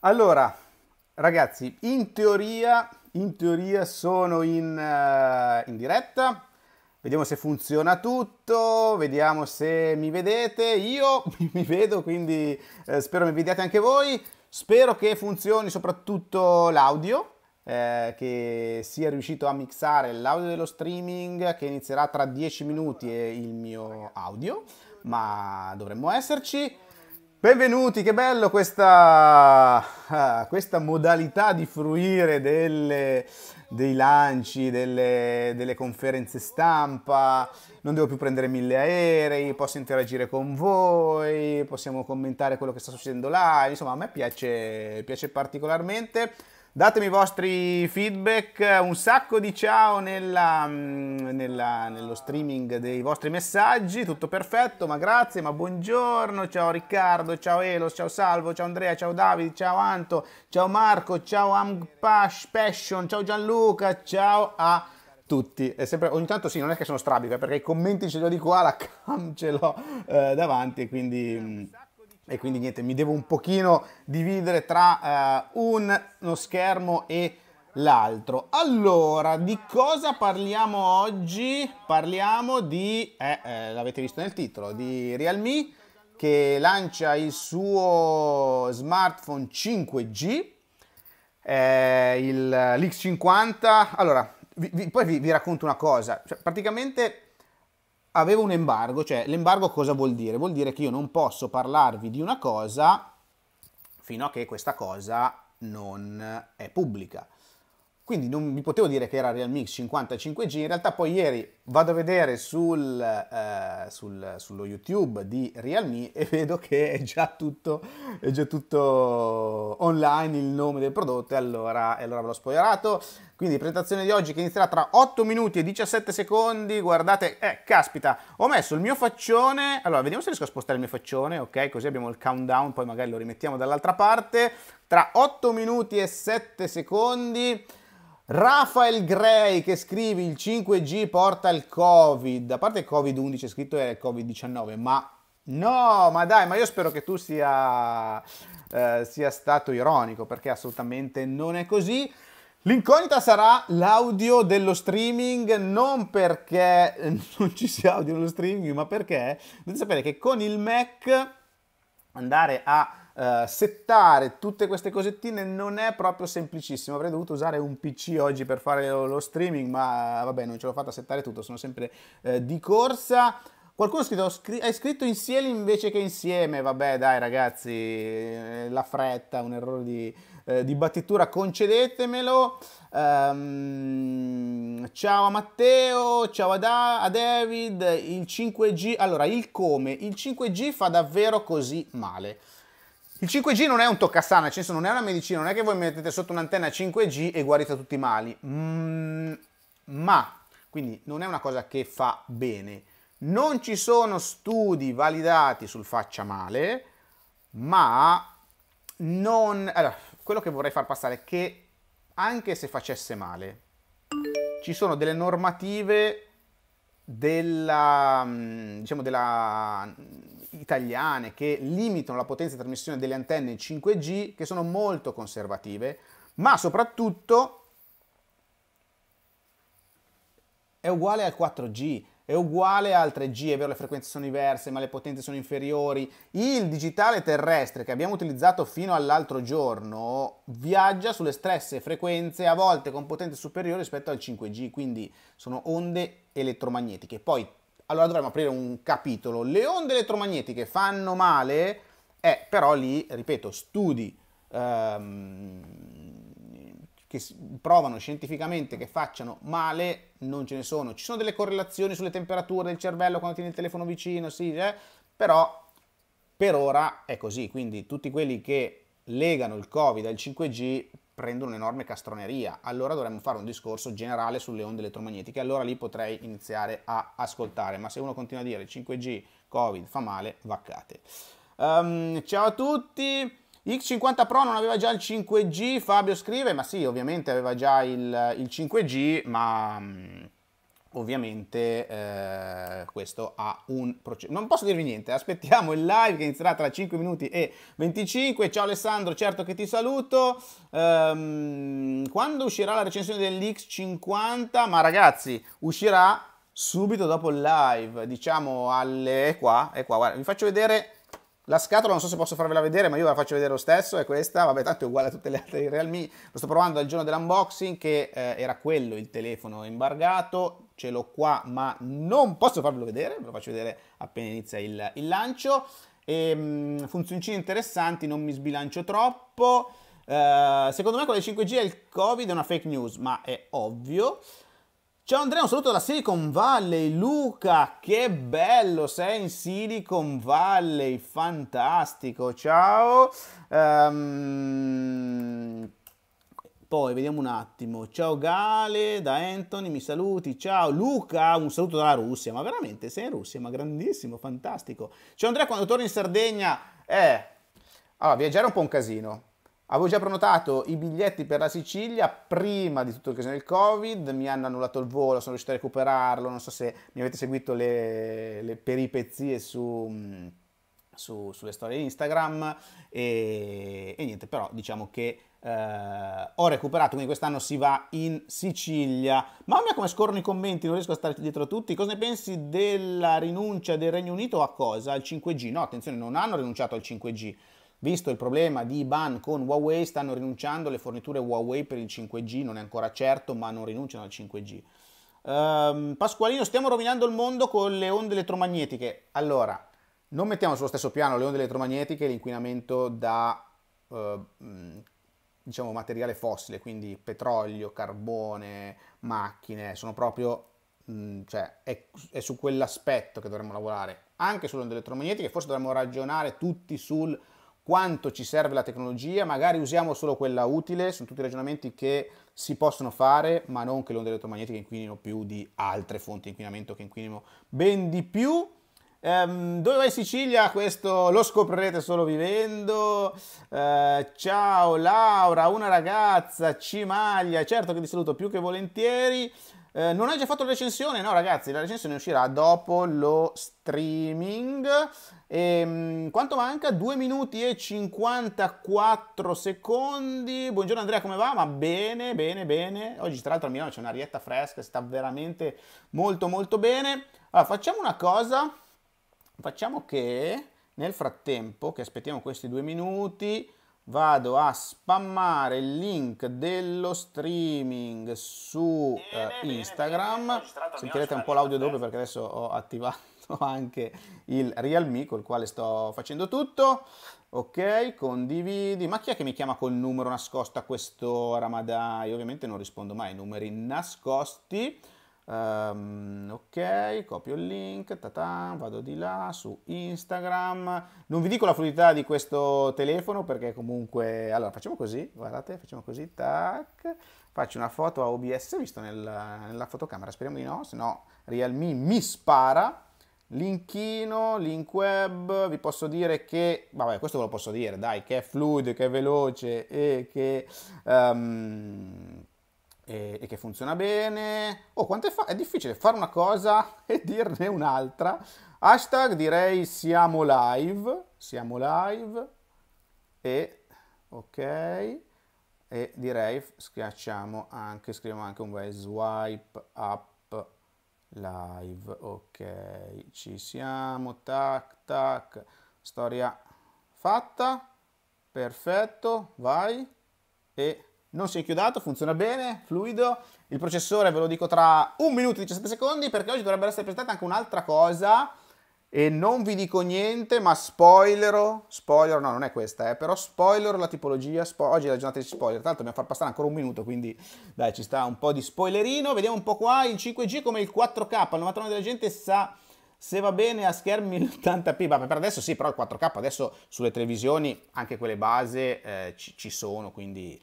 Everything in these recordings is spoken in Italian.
Allora, ragazzi, in teoria, in teoria sono in, uh, in diretta, vediamo se funziona tutto, vediamo se mi vedete, io mi vedo, quindi eh, spero mi vediate anche voi, spero che funzioni soprattutto l'audio, eh, che sia riuscito a mixare l'audio dello streaming che inizierà tra 10 minuti e il mio audio, ma dovremmo esserci. Benvenuti, che bello questa, ah, questa modalità di fruire delle, dei lanci, delle, delle, conferenze stampa, non devo più prendere mille aerei, posso interagire con voi, possiamo commentare quello che sta succedendo là, insomma a me piace, piace particolarmente. Datemi i vostri feedback, un sacco di ciao nella, nella, nello streaming dei vostri messaggi, tutto perfetto, ma grazie, ma buongiorno, ciao Riccardo, ciao Elos, ciao Salvo, ciao Andrea, ciao Davide, ciao Anto, ciao Marco, ciao Ampash Passion, ciao Gianluca, ciao a tutti. Sempre, ogni tanto sì, non è che sono strabica, perché i commenti ce li ho di qua, la cam ce l'ho eh, davanti, quindi... Mm, e quindi niente, mi devo un pochino dividere tra uh, un, uno schermo e l'altro. Allora, di cosa parliamo oggi? Parliamo di, eh, eh, l'avete visto nel titolo, di Realme che lancia il suo smartphone 5G, eh, il, l'X50. Allora, vi, vi, poi vi, vi, racconto una cosa, cioè, praticamente avevo un embargo, cioè l'embargo cosa vuol dire? Vuol dire che io non posso parlarvi di una cosa fino a che questa cosa non è pubblica. Quindi non vi potevo dire che era Realmix 55G, in realtà poi ieri vado a vedere sul, eh, sul, sullo YouTube di Realme e vedo che è già, tutto, è già tutto online il nome del prodotto e allora, e allora ve l'ho spoilerato. Quindi presentazione di oggi che inizierà tra 8 minuti e 17 secondi, guardate, eh, caspita, ho messo il mio faccione, allora vediamo se riesco a spostare il mio faccione, ok? Così abbiamo il countdown, poi magari lo rimettiamo dall'altra parte, tra 8 minuti e 7 secondi... Rafael Gray che scrive il 5G porta il Covid, a parte il Covid-11 è scritto era il Covid-19, ma no, ma dai, ma io spero che tu sia, eh, sia stato ironico perché assolutamente non è così. L'incognita sarà l'audio dello streaming, non perché non ci sia audio nello streaming, ma perché dovete sapere che con il Mac andare a Uh, settare tutte queste cosettine non è proprio semplicissimo. Avrei dovuto usare un PC oggi per fare lo, lo streaming, ma eh, vabbè, non ce l'ho fatta settare tutto, sono sempre uh, di corsa. Qualcuno ha scritto, hai scritto insieme invece che insieme, vabbè dai ragazzi, la fretta, un errore di, eh, di battitura, concedetemelo. Um, ciao a Matteo, ciao a, da- a, David, il 5G, allora il come, il 5G fa davvero così male. Il 5G non è un toccasana, nel cioè, senso non è una medicina, non è che voi mettete sotto un'antenna 5G e guarite tutti i mali, mm, ma quindi non è una cosa che fa bene. Non ci sono studi validati sul faccia male, ma non... Allora, quello che vorrei far passare è che anche se facesse male, ci sono delle normative della, mm, diciamo, della italiane che limitano la potenza di trasmissione delle antenne 5G, che sono molto conservative, ma soprattutto è uguale al 4G, è uguale al 3G, è vero le frequenze sono diverse, ma le potenze sono inferiori. Il digitale terrestre che abbiamo utilizzato fino all'altro giorno viaggia sulle stesse frequenze, a volte con potenze superiori rispetto al 5G, quindi sono onde elettromagnetiche. Poi allora dovremmo aprire un capitolo. Le onde elettromagnetiche fanno male? Eh, però lì, ripeto, studi ehm, che provano scientificamente che facciano male non ce ne sono. Ci sono delle correlazioni sulle temperature del cervello quando tieni il telefono vicino, sì, eh? però per ora è così. Quindi tutti quelli che legano il Covid al 5G prendono un'enorme castroneria, allora dovremmo fare un discorso generale sulle onde elettromagnetiche, allora lì potrei iniziare a ascoltare, ma se uno continua a dire 5G, Covid, fa male, vaccate. Um, ciao a tutti! X50 Pro non aveva già il 5G, Fabio scrive, ma sì, ovviamente aveva già il, il 5G, ma mm, ovviamente eh, questo ha un processo. Non posso dirvi niente, aspettiamo il live che inizierà tra 5 minuti e 25. Ciao Alessandro, certo che ti saluto. Ehm, quando uscirà la recensione dell'X50? Ma ragazzi, uscirà subito dopo il live, diciamo alle... qua, è qua, guarda, vi faccio vedere... La scatola non so se posso farvela vedere, ma io ve la faccio vedere lo stesso, è questa, vabbè tanto è uguale a tutte le altre di Realme, lo sto provando al giorno dell'unboxing che eh, era quello il telefono imbargato, ce l'ho qua ma non posso farvelo vedere, ve lo faccio vedere appena inizia il, il lancio. E, ehm, funzioncini interessanti, non mi sbilancio troppo. Uh, secondo me con le 5G e il Covid è una fake news, ma è ovvio. Ciao Andrea, un saluto dalla Silicon Valley. Luca, che bello, sei in Silicon Valley, fantastico, ciao. Um, poi vediamo un attimo. Ciao Gale, da Anthony, mi saluti. Ciao Luca, un saluto dalla Russia. Ma veramente sei in Russia? Ma grandissimo, fantastico. Ciao Andrea, quando torno in Sardegna... Eh, allora, viaggiare è un po' un casino. Avevo già prenotato i biglietti per la Sicilia prima di tutto il casino del Covid, mi hanno annullato il volo, sono riuscito a recuperarlo, non so se mi avete seguito le, le peripezie su mm, su, sulle storie Instagram e, e, niente, però diciamo che eh, ho recuperato, quindi quest'anno si va in Sicilia. Mamma mia come scorrono i commenti, non riesco a stare dietro a tutti. Cosa ne pensi della rinuncia del Regno Unito a cosa? Al 5G? No, attenzione, non hanno rinunciato al 5G. Visto il problema di IBAN con Huawei, stanno rinunciando alle forniture Huawei per il 5G, non è ancora certo, ma non rinunciano al 5G. Um, ehm, Pasqualino, stiamo rovinando il mondo con le onde elettromagnetiche. Allora, non mettiamo sullo stesso piano le onde elettromagnetiche e l'inquinamento da eh, mm, diciamo, materiale fossile, quindi petrolio, carbone, macchine, sono proprio mm, cioè, è, è, su quell'aspetto che dovremmo lavorare. Anche sulle onde elettromagnetiche forse dovremmo ragionare tutti sul quanto ci serve la tecnologia, magari usiamo solo quella utile, sono tutti ragionamenti che si possono fare, ma non che le onde elettromagnetiche inquinino più di altre fonti di inquinamento che inquinino ben di più Um, dove vai Sicilia? Questo lo scoprirete solo vivendo. Uh, ciao Laura, una ragazza, Cimaglia, certo che ti saluto più che volentieri. Uh, non hai già fatto la recensione? No ragazzi, la recensione uscirà dopo lo streaming. E, um, quanto manca? 2 minuti e 54 secondi. Buongiorno Andrea, come va? Ma bene, bene, bene. Oggi tra l'altro a Milano c'è un'arietta fresca, sta veramente molto molto bene. Allora, facciamo una cosa. Facciamo che nel frattempo, che aspettiamo questi due minuti, vado a spammare il link dello streaming su eh, Instagram. Sentirete un po' l'audio dopo perché adesso ho attivato anche il Realme col quale sto facendo tutto. Ok, condividi. Ma chi è che mi chiama col numero nascosto a quest'ora? Ma dai, ovviamente non rispondo mai ai numeri nascosti. Um, ok, copio il link, tata, vado di là su Instagram. Non vi dico la fluidità di questo telefono perché comunque... Allora, facciamo così, guardate, facciamo così, tac. Faccio una foto a OBS visto nel, nella fotocamera, speriamo di no, se no Realme mi spara. Linkino, link web, vi posso dire che, vabbè questo ve lo posso dire, dai, che è fluido, che è veloce e che... Um, e, e che funziona bene. Oh, quanto è, fa- è difficile fare una cosa e dirne un'altra. Hashtag direi siamo live, siamo live e ok e direi schiacciamo anche, scriviamo anche un bel swipe up live, ok, ci siamo, tac tac, storia fatta, perfetto, vai e non si è chiodato, funziona bene, fluido. Il processore ve lo dico tra 1 minuto e 17 secondi perché oggi dovrebbe essere presentata anche un'altra cosa e non vi dico niente, ma spoilero, spoiler, no non è questa, eh, però spoiler la tipologia, spo oggi è la giornata di spoiler, tanto l'altro dobbiamo far passare ancora un minuto, quindi dai ci sta un po' di spoilerino, vediamo un po' qua il 5G come il 4K, il 99 della gente sa se va bene a schermi 1080p, vabbè per adesso sì, però il 4K adesso sulle televisioni, anche quelle base, eh, ci, ci sono, quindi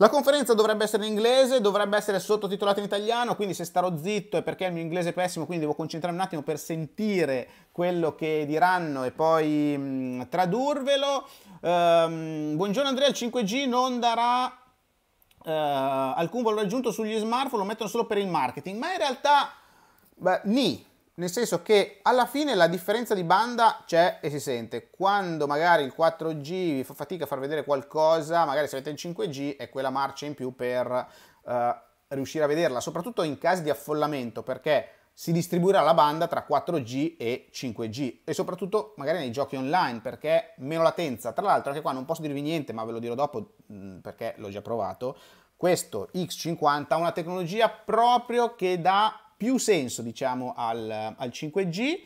la conferenza dovrebbe essere in inglese, dovrebbe essere sottotitolata in italiano, quindi se starò zitto è perché il mio inglese è pessimo, quindi devo concentrarmi un attimo per sentire quello che diranno e poi mh, mm, tradurvelo. Ehm, buongiorno Andrea, il 5G non darà eh, alcun valore aggiunto sugli smartphone, lo mettono solo per il marketing, ma in realtà, beh, ni, nel senso che alla fine la differenza di banda c'è e si sente. Quando magari il 4G vi fa fatica a far vedere qualcosa, magari se avete il 5G è quella marcia in più per eh, riuscire a vederla, soprattutto in caso di affollamento, perché si distribuirà la banda tra 4G e 5G e soprattutto magari nei giochi online perché meno latenza. Tra l'altro anche qua non posso dirvi niente, ma ve lo dirò dopo mm, perché l'ho già provato. Questo X50 ha una tecnologia proprio che dà più senso diciamo al, al 5G.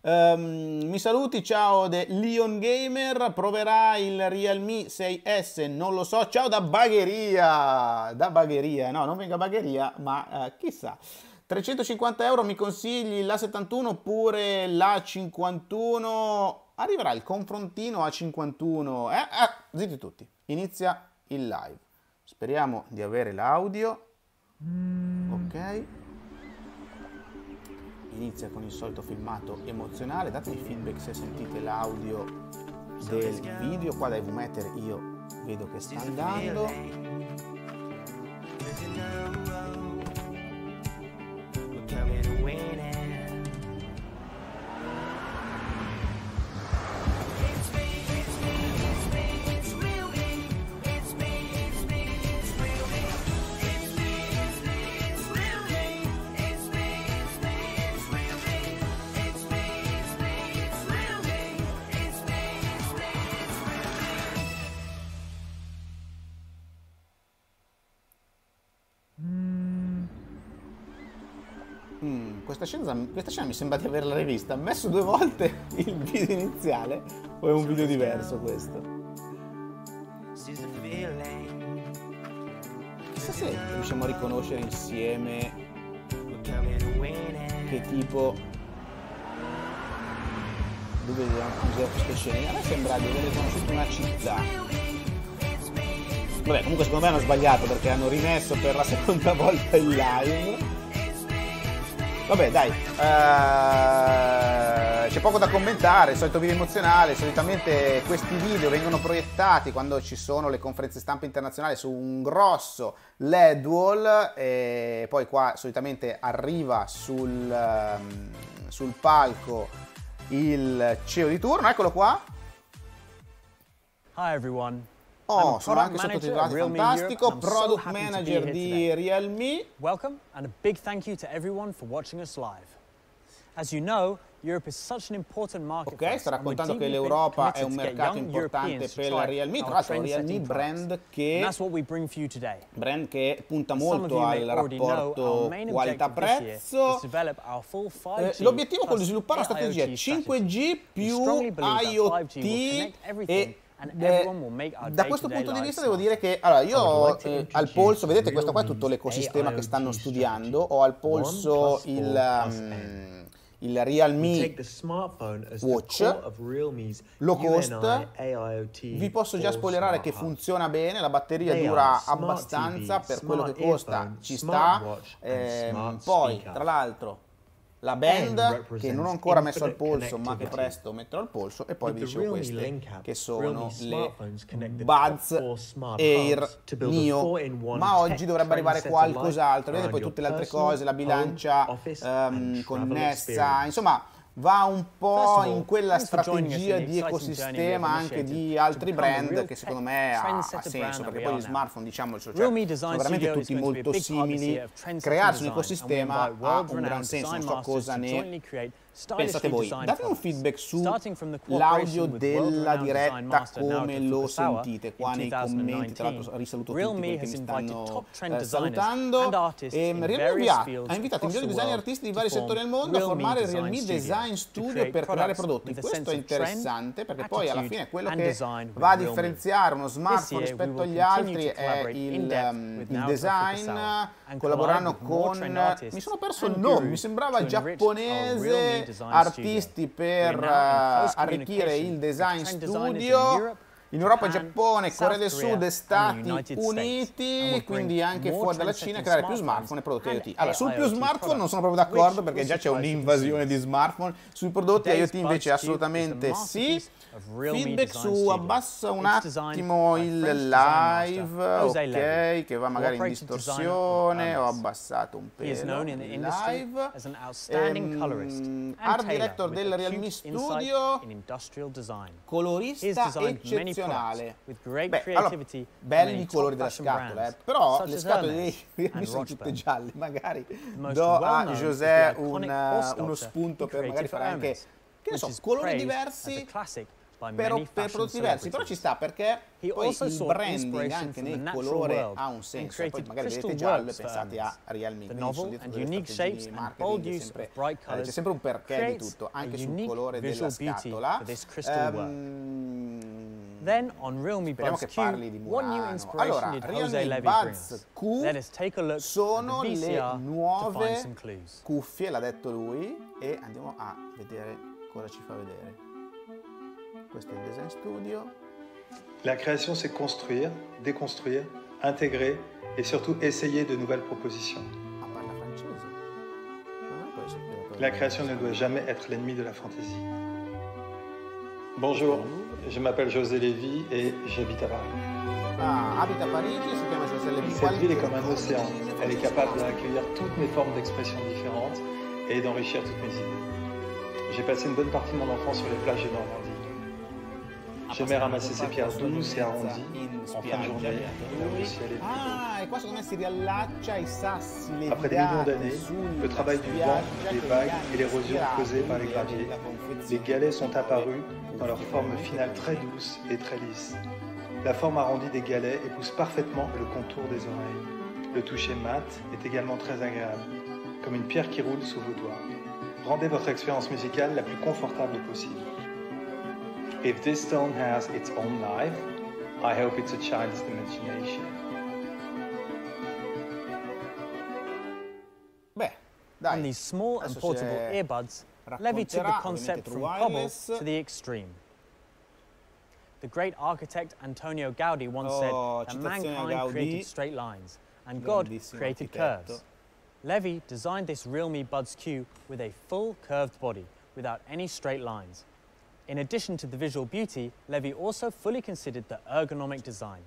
Um, ehm, mi saluti, ciao de Leon Gamer, proverà il Realme 6S, non lo so, ciao da Bagheria, da Bagheria, no non venga Bagheria, ma uh, chissà. 350 euro mi consigli la 71 oppure la 51? Arriverà il confrontino a 51, eh? eh zitti tutti, inizia il live. Speriamo di avere l'audio. Ok inizia con il solito filmato emozionale, datemi feedback se sentite l'audio del video, qua devo mettere io vedo che sta andando scena, questa scena mi sembra di averla rivista. Ha messo due volte il video iniziale o è un video diverso questo? Chissà se riusciamo a riconoscere insieme che tipo dove abbiamo usato queste scene. A me sembra di aver riconosciuto una città. Vabbè, comunque secondo me hanno sbagliato perché hanno rimesso per la seconda volta il live Vabbè, dai, eh, c'è poco da commentare, il solito video emozionale, solitamente questi video vengono proiettati quando ci sono le conferenze stampa internazionali su un grosso LED wall e poi qua solitamente arriva sul, ehm, sul palco il CEO di turno, eccolo qua. Hi everyone. Oh, sono anche sottotitolato fantastico, product so manager di Realme. Welcome and a big thank you to everyone for watching us live. As you know, Ok, sta raccontando che l'Europa è un mercato importante per la Realme, tra l'altro Realme brand che, brand che punta molto al rapporto qualità-prezzo. Eh, l'obiettivo con lo sviluppare una strategia 5G più IoT e De, eh, da questo punto di vista devo dire che allora io ho eh, al polso, vedete questo qua è tutto l'ecosistema che stanno studiando, ho al polso il... Um, il Realme Watch, low cost, vi posso già spoilerare che funziona bene, la batteria dura abbastanza per quello che costa, ci sta, eh, poi tra l'altro la band che non ho ancora messo al polso ma che presto metterò al polso e poi vi dicevo queste che sono le Buds Air Neo ma oggi dovrebbe arrivare qualcos'altro vedete poi tutte le altre cose la bilancia um, connessa insomma va un po' in quella strategia di ecosistema anche di altri brand che secondo me ha, ha senso perché poi gli smartphone diciamo cioè, sono veramente tutti molto simili uh, crearsi un ecosistema ha un gran senso non so cosa ne Pensate voi, date un feedback sull'audio della diretta, come lo sentite qua nei commenti, tra l'altro risaluto tutti quelli che mi stanno eh, salutando. E ehm, Realme ha invitato i migliori designer artisti di vari settori del mondo a formare il Realme Design in studio per creare prodotti. Questo è interessante perché poi alla fine quello che va a differenziare uno smartphone rispetto agli altri è il, ehm, il design, collaborano con... Mi sono perso il nome, mi sembrava giapponese, artisti per eh, arricchire il design studio in Europa, Giappone, Corea del Sud e Stati Uniti, quindi anche fuori dalla Cina, creare più smartphone e prodotti IoT. Allora, eh, sul più smartphone non sono proprio d'accordo perché già c'è un'invasione di smartphone, sui prodotti IoT invece assolutamente sì. Feedback su abbassa un attimo il live, ok, che va magari in distorsione, ho abbassato un pelo il live. Ehm, art director del Realme Studio, colorista eccezionale. Beh, allora, belli i colori della scatola, eh, però le scatole dei Realme sono tutte gialle, magari do a José un, eh, uno spunto per magari fare anche, che ne so, colori diversi per, per prodotti diversi, però ci sta perché poi il branding anche nel colore ha un senso, poi magari vedete giallo e pensate a Realme, Me, quindi sono dietro delle strategie marketing, sempre, eh, c'è sempre un perché di tutto, anche sul colore della scatola. Um, Then on Real Me Buds Q, what new inspiration did Jose Levy bring sono le nuove cuffie, l'ha detto lui, e andiamo a vedere cosa ci fa vedere. La création, c'est construire, déconstruire, intégrer et surtout essayer de nouvelles propositions. La ah, bah, bah, bah, création ne doit jamais être l'ennemi de la fantaisie. Bonjour, je m'appelle José Lévy et j'habite à Paris. Ah, Cette ville est comme un océan. Elle est capable d'accueillir toutes mes formes d'expression différentes et d'enrichir toutes mes idées. J'ai passé une bonne partie de mon enfance sur les plages de Normandie ramasser ces pierres douces et arrondies en fin de journée ah, le Après des millions d'années, le travail du vent, les vagues et l'érosion causée par les graviers, les galets sont apparus dans leur forme finale très douce et très lisse. La forme arrondie des galets épouse parfaitement le contour des oreilles. Le toucher mat est également très agréable, comme une pierre qui roule sous vos doigts. Rendez votre expérience musicale la plus confortable possible. If this stone has its own life, I hope it's a child's imagination. Beh, dai. And these small and portable earbuds, Levy took the concept from cobble to the extreme. The great architect Antonio Gaudi once oh, said that mankind Gaudi. created straight lines and God created curves. Levy designed this Realme Buds Q with a full curved body without any straight lines. In addition to the visual beauty, Levy also fully considered the ergonomic design.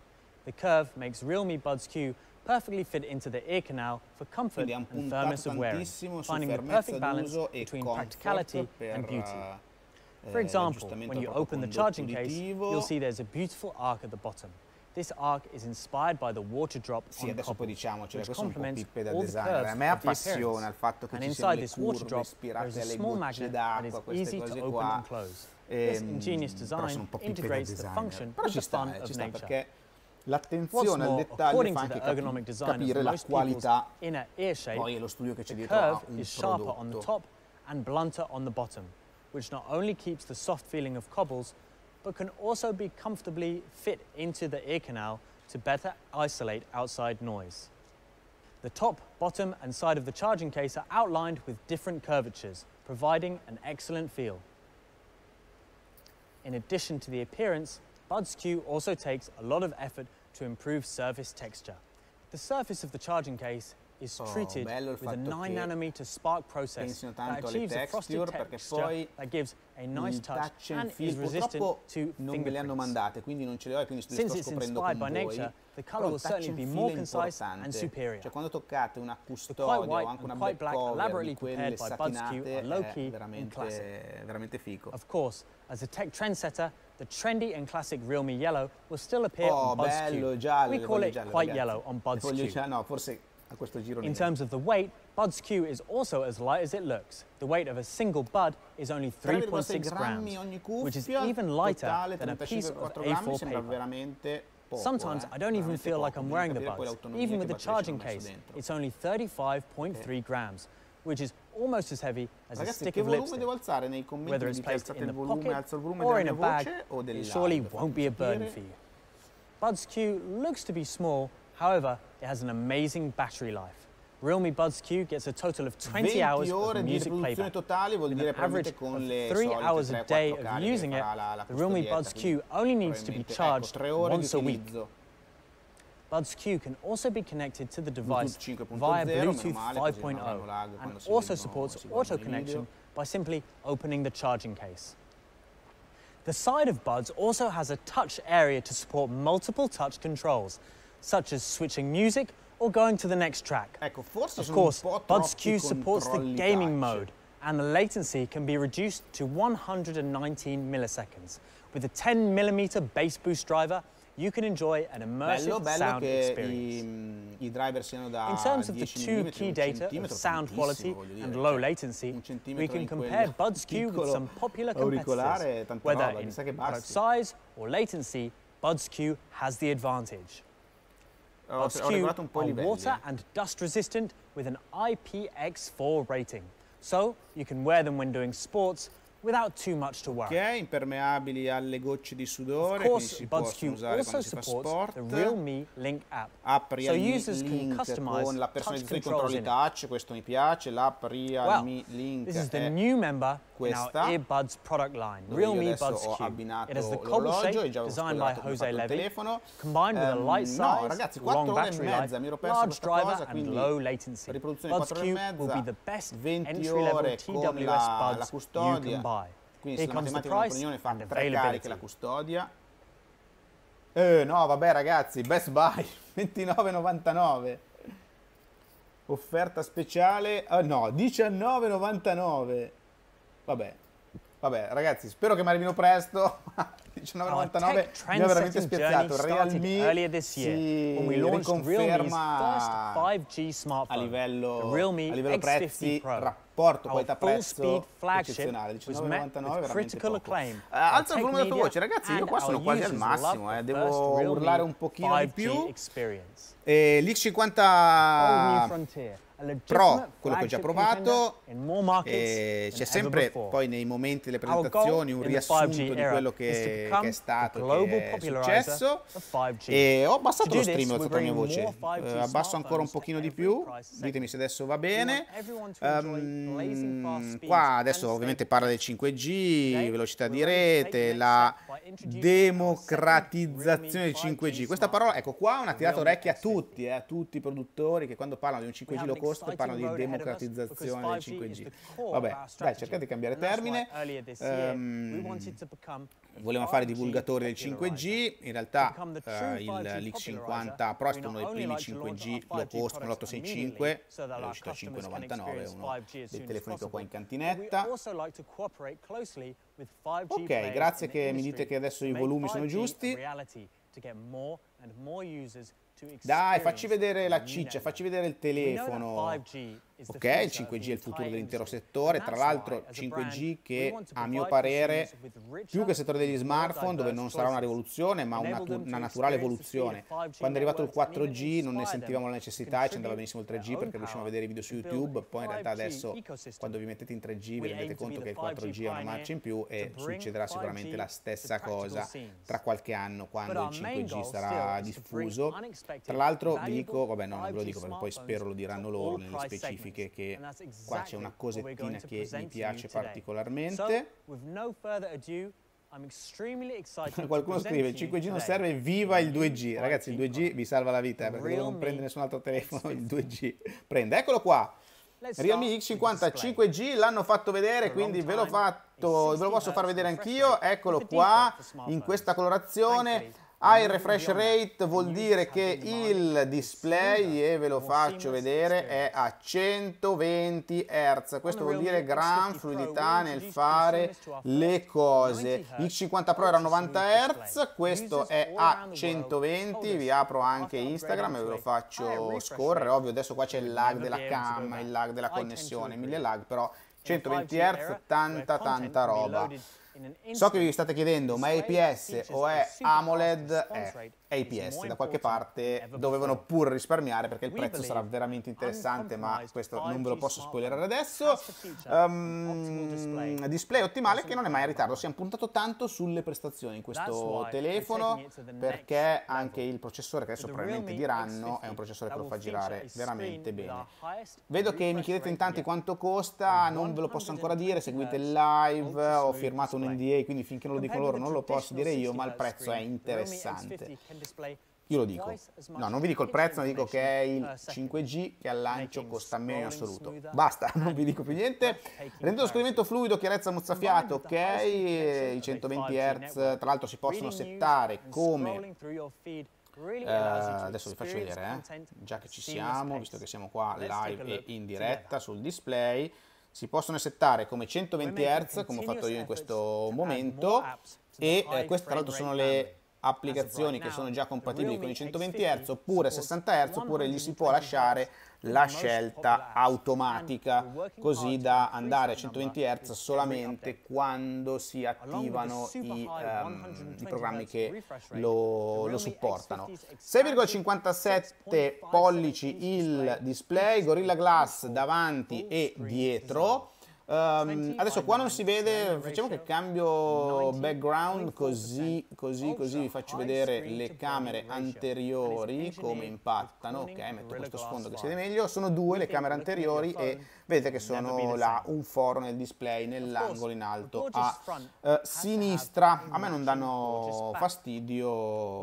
The curve makes Realme Buds Q perfectly fit into the ear canal for comfort and firmness of wearing, finding the perfect balance between practicality and beauty. Eh, for example, when you open the charging case, you'll see there's a beautiful arc at the bottom. This arc is inspired by the water drop sì, on copper, which complements all the curves A me And inside this water drop, there's a small magnet ispirate alle gocce d'acqua, queste and close. This ehm, ingenious design integrates the function Però eh, ci sta, eh, ci sta perché l'attenzione al dettaglio fa anche capi capire la qualità shape, poi è lo studio che c'è dietro a un prodotto on the top and blunter on the bottom which not only keeps the soft feeling of cobbles but can also be comfortably fit into the ear canal to better isolate outside noise. The top, bottom and side of the charging case are outlined with different curvatures, providing an excellent feel. In addition to the appearance, Buds Skew also takes a lot of effort to improve surface texture. The surface of the charging case is oh, treated with a 9 nanometer spark process that achieves a frosted texture that gives a nice touch and is resistant to non ve le hanno mandate, quindi non ce le ho e quindi sto scoprendo con by voi. Nature, the color will certainly be more concise and superior. Cioè quando toccate una custodia o anche una black cover di quelle satinate è eh, veramente, veramente figo. Of course, as a tech trendsetter, the trendy and classic Realme Yellow will still appear oh, on Buzz bello, Q. Giallo, we call it giallo, quite ragazzi. yellow on Buzz Q. Giallo, no, forse in terms of the weight, Bud's Q is also as light as it looks. The weight of a single bud is only 3.6 grams, which is even lighter than a piece of A4 paper. Sometimes eh. I don't even feel like I'm wearing the buds. Even with the charging case, it's only 35.3 eh. grams, which is almost as heavy as Ragazzi, a stick of lipstick. Whether it's placed in the pocket or in a bag, it surely won't be a burden for you. Buds Q looks to be small, however, it has an amazing battery life. Realme Buds Q gets a total of 20, hours of music playback. Totale vuol dire an average con 3 hours a day of using it, the Realme Buds Q only needs to be charged ecco, once a week. Buds Q can also be connected to the device via Bluetooth 5.0 and also supports auto connection by simply opening the charging case. The side of Buds also has a touch area to support multiple touch controls, such as switching music or going to the next track. of course, Buds Q supports the gaming mode, and the latency can be reduced to 119 milliseconds. With a 10mm bass boost driver, you can enjoy an immersive bello, bello sound experience. I, I in terms of the two key data of sound quality and low latency, we can compare Buds Q with some popular competitors. Whether in product size or latency, Buds Q has the advantage. Ho, ho un po' i livelli. water and dust resistant with an IPX4 rating. So you can wear them when doing sports without too much to worry. Ok, impermeabili alle gocce di sudore, course, si Buds possono Q usare quando si fa sport. The Realme Link app. App Realme so Link con la personalizzazione dei controlli touch, questo mi piace, l'app Realme well, Link. This is the new member questa. In earbuds product line, Realme Buds Q. abbinato It has the l'orologio e già avevo scollato come fatto il telefono. Combined um, with a ehm, light size, no, ragazzi, 4 ore e mezza, mi ero perso questa cosa, quindi low latency. riproduzione 4 ore e mezza, 20 ore con la, la custodia. Quindi se la matematica di un'opinione fa tre cariche la custodia. Eh, no, vabbè ragazzi, Best Buy, 29,99 offerta speciale, ah, no, 19,99 Vabbè, Vabbè, ragazzi, spero che mi arrivino presto. 19,99 mi ha veramente spiazzato. Realme si riconferma a livello, Realme a livello prezzi, Pro. rapporto qualità-prezzo eccezionale. 19,99 veramente poco. Uh, alza il volume della tua voce, ragazzi, io qua sono quasi al massimo, eh. devo urlare un pochino di più. E eh, l'X50... Pro, quello che ho già provato, e c'è sempre poi nei momenti delle presentazioni un riassunto di quello che, che è stato, che è successo e ho abbassato lo stream, ho fatto la mia voce, eh, abbasso ancora un pochino di più, ditemi se adesso va bene, um, qua adesso ovviamente parla del 5G, velocità di rete, la democratizzazione del 5G, questa parola, ecco qua è una tirata orecchia a tutti, eh, a tutti i produttori che quando parlano di un 5G lo conoscono, agosto parla di democratizzazione del 5G. Vabbè, dai, cercate di cambiare termine. Um, volevamo fare divulgatore del 5G, in realtà uh, il l'X50 Pro è stato uno dei primi 5G low cost con l'865, è uscito a 5,99, uno dei telefoni che ho qua in cantinetta. Ok, grazie che mi dite che adesso i volumi sono giusti. Dai, facci vedere la ciccia, facci vedere il telefono. Ok, il 5G è il futuro dell'intero settore, tra l'altro 5G che a mio parere, più che il settore degli smartphone, dove non sarà una rivoluzione ma una, una naturale evoluzione. Quando è arrivato il 4G non ne sentivamo la necessità e ci andava benissimo il 3G perché riuscivamo a vedere i video su YouTube, poi in realtà adesso quando vi mettete in 3G vi rendete conto che il 4G è una marcia in più e succederà sicuramente la stessa cosa tra qualche anno quando il 5G sarà diffuso. Tra l'altro vi dico, vabbè no, non ve lo dico perché poi spero lo diranno loro nelle specifiche specifiche che qua c'è una cosettina che mi piace particolarmente. Qualcuno scrive il 5G non serve, viva il 2G. Ragazzi il 2G vi salva la vita perché non prende nessun altro telefono, il 2G prende. Eccolo qua, Realme X50 5G l'hanno fatto vedere, quindi ve lo, fatto, ve lo posso far vedere anch'io. Eccolo qua, in questa colorazione. High refresh rate vuol dire che il display, e ve lo faccio vedere, è a 120 Hz. Questo vuol dire gran fluidità nel fare le cose. Il 50 Pro era a 90 Hz, questo è a 120. Vi apro anche Instagram e ve lo faccio eh, scorrere. Ovvio, adesso qua c'è il lag della cam, il lag della connessione, mille lag, però 120 Hz, tanta tanta roba. So che vi state chiedendo, ma è IPS o è AMOLED? È. IPS, da qualche parte eh, dovevano pur risparmiare perché il prezzo sarà veramente interessante ma questo non ve lo posso spoilerare adesso um, display ottimale che non è mai in ritardo si è puntato tanto sulle prestazioni in questo telefono perché anche il processore che adesso probabilmente diranno è un processore che lo fa girare veramente bene vedo che mi chiedete in tanti quanto costa non ve lo posso ancora dire seguite il live ho firmato un NDA quindi finché non lo dico loro non lo posso dire io ma il prezzo è interessante io lo dico, no, non vi dico il prezzo, ma dico che è il 5G uh, che al lancio costa meno in assoluto. Basta, non vi dico più niente. Rendo lo scorrimento fluido, chiarezza mozzafiato, ok, eh, i 120 Hz tra l'altro si possono settare come Uh, adesso vi faccio vedere, eh. già che ci siamo, visto che siamo qua live e in diretta sul display, si possono settare come 120 Hz, come ho fatto io in questo momento, e eh, queste tra l'altro sono le applicazioni che sono già compatibili con i 120 Hz oppure 60 Hz oppure gli si può lasciare la scelta automatica così da andare a 120 Hz solamente quando si attivano i, um, i programmi che lo, lo supportano 6,57 pollici il display Gorilla Glass davanti e dietro Um, adesso qua non si vede, facciamo che cambio background così, così, oh, così vi faccio vedere le camere anteriori come impattano, ok, metto questo sfondo che si vede meglio, sono due le camere anteriori e Vedete che sono là, un foro nel display nell'angolo in alto a eh, sinistra. A me non danno fastidio,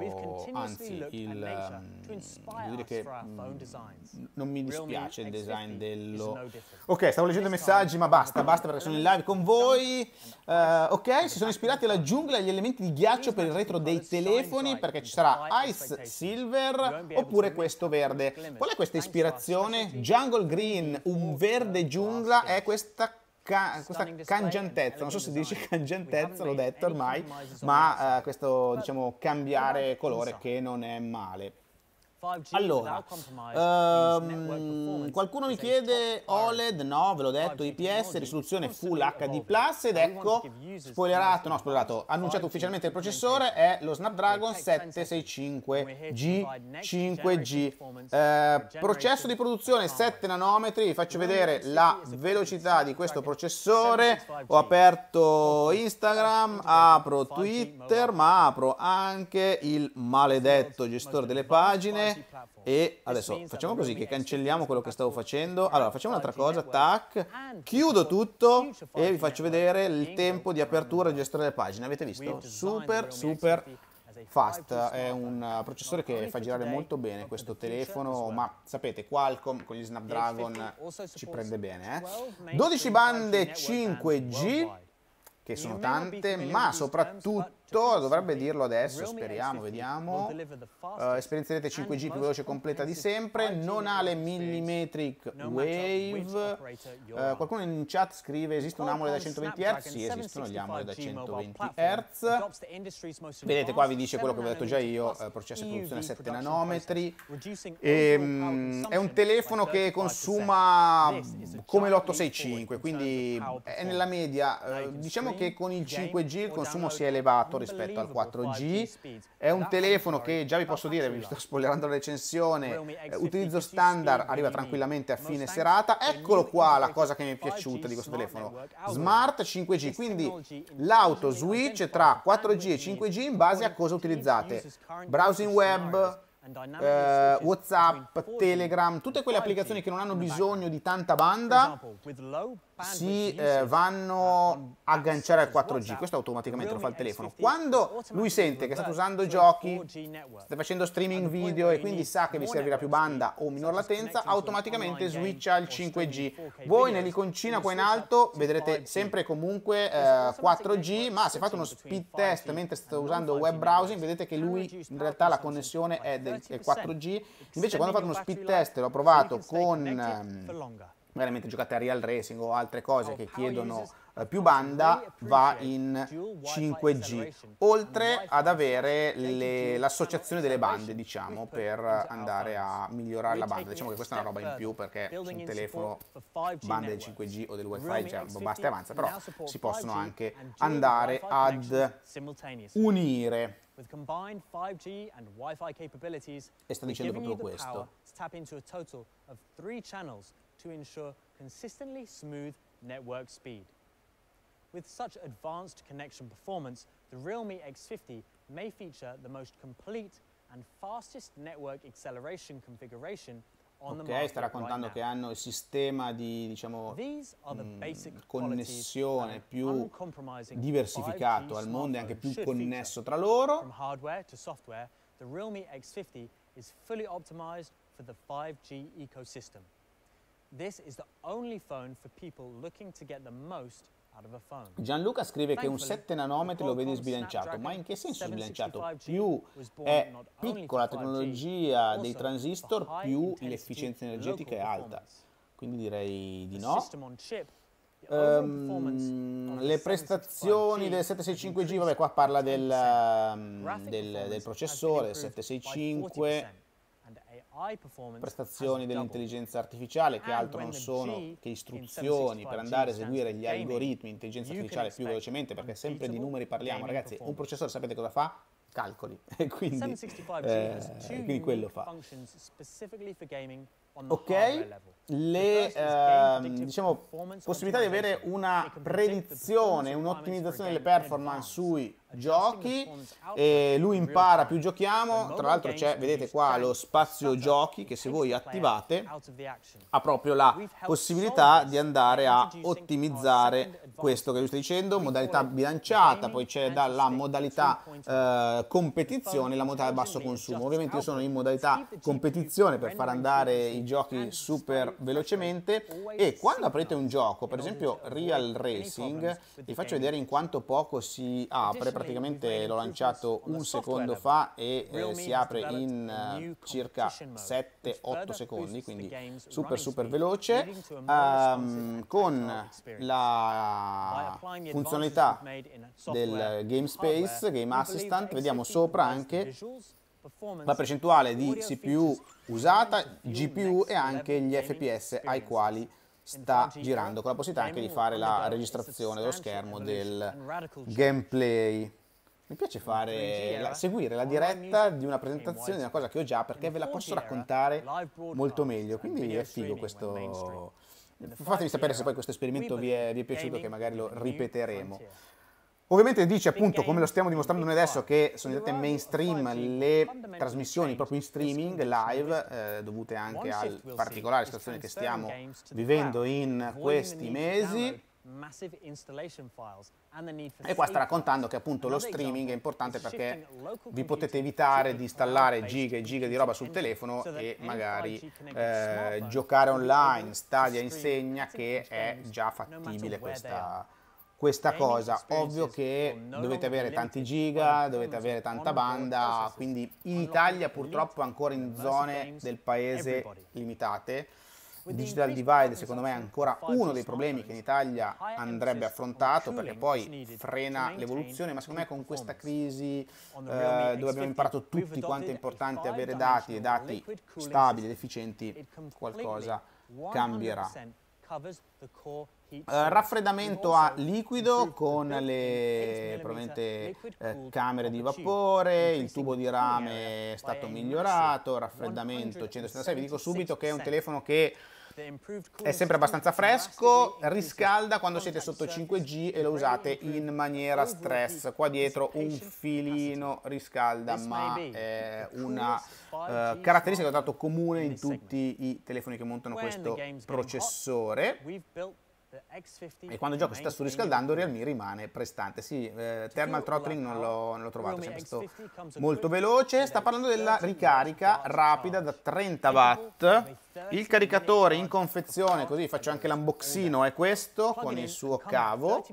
anzi, il, ehm, dire che mm, non mi dispiace il design dello... Ok, stavo leggendo i messaggi, ma basta, basta perché sono in live con voi. Uh, ok, si sono ispirati alla giungla e agli elementi di ghiaccio per il retro dei telefoni perché ci sarà Ice Silver oppure questo verde. Qual è questa ispirazione? Jungle Green, un uh, verde grande giungla è questa Ca questa cangiantezza, non so se dice cangiantezza, l'ho detto ormai, ma uh, questo diciamo cambiare colore che non è male. Allora, um, qualcuno mi chiede OLED, no, ve l'ho detto, IPS, risoluzione Full HD+, ed ecco, spoilerato, no, spoilerato, annunciato ufficialmente il processore, è lo Snapdragon 765G5G. Eh, processo di produzione 7 nanometri, vi faccio vedere la velocità di questo processore, ho aperto Instagram, apro Twitter, ma apro anche il maledetto gestore delle pagine, e adesso facciamo così che cancelliamo quello che stavo facendo. Allora facciamo un'altra cosa, tac, chiudo tutto e vi faccio vedere il tempo di apertura e gestione delle pagine. Avete visto? Super, super Fast è un processore che fa girare molto bene questo telefono, ma sapete, Qualcomm con gli Snapdragon ci prende bene. Eh? 12 bande 5G, che sono tante, ma soprattutto 8, certo, dovrebbe dirlo adesso, speriamo, vediamo. Uh, esperienzerete 5G più veloce e completa di sempre, non ha le millimetric wave. Uh, qualcuno in chat scrive esiste un AMOLED da 120 Hz? Sì, esistono gli AMOLED da 120 Hz. Vedete qua vi dice quello che vi ho detto già io, eh, processo di produzione a 7 nanometri. E, um, è un telefono che consuma come l'865, quindi è nella media. Uh, diciamo che con il 5G il consumo si è elevato rispetto al 4G. È un telefono che già vi posso dire, vi sto spoilerando la recensione, eh, utilizzo standard, arriva tranquillamente a fine serata. Eccolo qua la cosa che mi è piaciuta di questo telefono. Smart 5G, quindi l'auto switch tra 4G e 5G in base a cosa utilizzate. Browsing web, eh, WhatsApp, Telegram, tutte quelle applicazioni che non hanno bisogno di tanta banda si eh, eh, vanno a agganciare al 4G. Questo automaticamente lo fa il telefono. Quando lui sente che sta usando giochi, sta facendo streaming video e quindi sa che vi servirà più banda o minor latenza, automaticamente switcha al 5G. Voi nell'iconcina qua in alto vedrete sempre e comunque eh, 4G, ma se fate uno speed test mentre state usando web browsing, vedete che lui in realtà la connessione è del e 4G. Invece quando ho fatto uno speed test, l'ho provato con magari ehm, mentre giocate a Real Racing o altre cose oh, che chiedono eh, più banda va in 5G, oltre ad avere l'associazione delle bande, diciamo, per andare a migliorare la banda. Diciamo che questa è una roba in più perché su un telefono banda del 5G o del WiFi cioè, basta e avanza, però si possono anche andare ad unire. with combined 5G and Wi-Fi capabilities, it's we're giving you the power to tap into a total of three channels to ensure consistently smooth network speed. With such advanced connection performance, the Realme X50 may feature the most complete and fastest network acceleration configuration Ok, sta raccontando che hanno il sistema di diciamo, mm, connessione più diversificato al mondo e anche più connesso tra loro. the Realme X50 is fully optimized for the 5G ecosystem. This is the only phone for people looking to get the most Gianluca scrive che un 7 nanometri lo vedi sbilanciato, ma in che senso sbilanciato? Più è piccola la tecnologia dei transistor, più l'efficienza energetica è alta. Quindi direi di no. Um, le prestazioni del 765G, vabbè qua parla del, ehm, del, del processore, 765 prestazioni dell'intelligenza artificiale che ah, altro non sono che istruzioni per andare a eseguire gli algoritmi intelligenza artificiale più velocemente perché sempre di numeri parliamo ragazzi un processore sapete cosa fa? calcoli e quindi, eh, quindi quello fa ok? Le ehm, diciamo, possibilità di avere una predizione, un'ottimizzazione delle performance sui giochi e lui impara più giochiamo tra l'altro c'è vedete qua lo spazio giochi che se voi attivate ha proprio la possibilità di andare a ottimizzare questo che vi sto dicendo, modalità bilanciata, poi c'è la modalità eh, competizione e la modalità basso consumo. Ovviamente io sono in modalità competizione per far andare i giochi super velocemente e quando aprite un gioco, per esempio Real Racing, vi faccio vedere in quanto poco si apre, praticamente l'ho lanciato un secondo fa e eh, si apre in eh, circa 7-8 secondi, quindi super super veloce, um, con la funzionalità del Game Space, Game Assistant, vediamo sopra anche la percentuale di CPU usata, GPU e anche gli FPS ai quali sta girando, con la possibilità anche di fare la registrazione dello schermo del gameplay. Mi piace fare, la, seguire la diretta di una presentazione di una cosa che ho già perché ve la posso raccontare molto meglio, quindi è figo questo, Fatemi sapere se poi questo eh, esperimento vi è, vi è piaciuto, che magari lo ripeteremo. Ovviamente dice appunto, come lo stiamo dimostrando noi adesso, che sono diventate mainstream le trasmissioni proprio in streaming, live, eh, dovute anche alla particolare situazione che stiamo vivendo in questi mesi. E qua sta raccontando che appunto lo streaming è importante perché vi potete evitare di installare giga e giga di roba sul telefono e magari eh, giocare online. Stadia insegna che è già fattibile questa, questa cosa. Ovvio che dovete avere tanti giga, dovete avere tanta banda, quindi in Italia purtroppo è ancora in zone del paese limitate il digital divide secondo me è ancora uno dei problemi che in Italia andrebbe affrontato perché poi frena l'evoluzione, ma secondo me con questa crisi eh, dove abbiamo imparato tutti quanto è importante avere dati e dati stabili ed efficienti, qualcosa cambierà. Uh, raffreddamento a liquido con le eh, camere di vapore, il tubo di rame è stato migliorato, raffreddamento 176, vi dico subito che è un telefono che è sempre abbastanza fresco, riscalda quando siete sotto 5G e lo usate in maniera stress. Qua dietro un filino riscalda, ma è una uh, caratteristica che ho dato comune in tutti i telefoni che montano questo processore e quando il gioco si sta surriscaldando Realme rimane prestante. Sì, eh, thermal throttling non l'ho, oh, non l'ho trovato, è cioè, stato molto veloce. Sta parlando della ricarica rapida da 30 watt. Il caricatore in confezione, così faccio anche l'unboxino, è questo con il suo cavo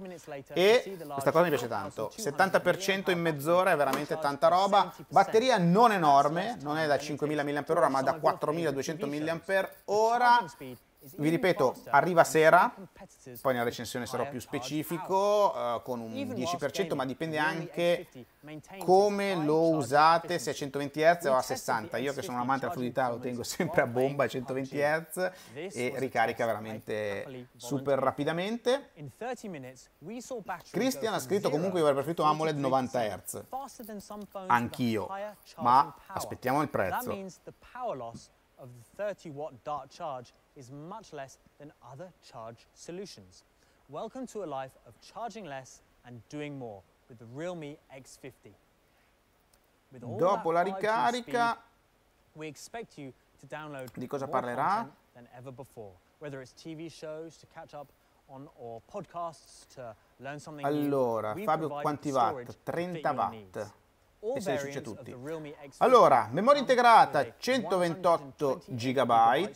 e questa cosa mi piace tanto, 70% in mezz'ora è veramente tanta roba, batteria non enorme, non è da 5000 mAh ma da 4200 mAh, vi ripeto, arriva sera, poi nella recensione sarò più specifico, uh, con un 10%, ma dipende anche come lo usate, se a 120 Hz o a 60. Io che sono un amante della fluidità lo tengo sempre a bomba a 120 Hz e ricarica veramente super rapidamente. Christian ha scritto comunque che avrebbe preferito AMOLED 90 Hz, anch'io, ma aspettiamo il prezzo. of the 30 watt dart charge is much less than other charge solutions. Welcome to a life of charging less and doing more with the Realme X50. With all Dopo la ricarica speed, we expect you to download di cosa more parlerà than ever before, whether it's TV shows to catch up on or podcasts to learn something allora, new. Allora, Fabio quanti watt? 30 watt. e se riuscite tutti. Allora, memoria integrata 128 GB.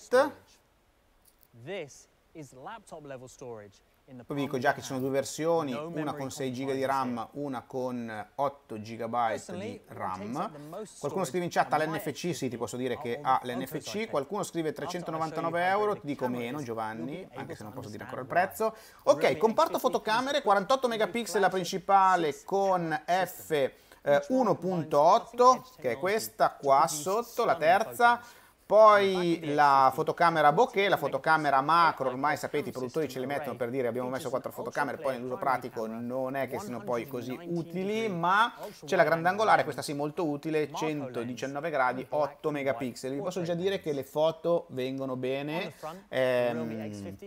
Poi vi dico già che ci sono due versioni, una con 6 eh, GB di RAM, una con 8 GB di RAM. Qualcuno scrive in chat all'NFC, sì ti posso dire che ha l'NFC, qualcuno scrive 399 euro, ti dico meno Giovanni, anche se non posso dire ancora il prezzo. Ok, comparto fotocamere, 48 megapixel la principale con F 1.8 eh, che è questa qua sotto, la terza, poi la fotocamera bokeh, la fotocamera macro, ormai sapete i produttori ce le mettono per dire abbiamo messo quattro fotocamere, poi nell'uso pratico non è che siano poi così utili, ma c'è la grandangolare, questa sì molto utile, 119 gradi, 8 megapixel. Vi posso già dire che le foto vengono bene ehm,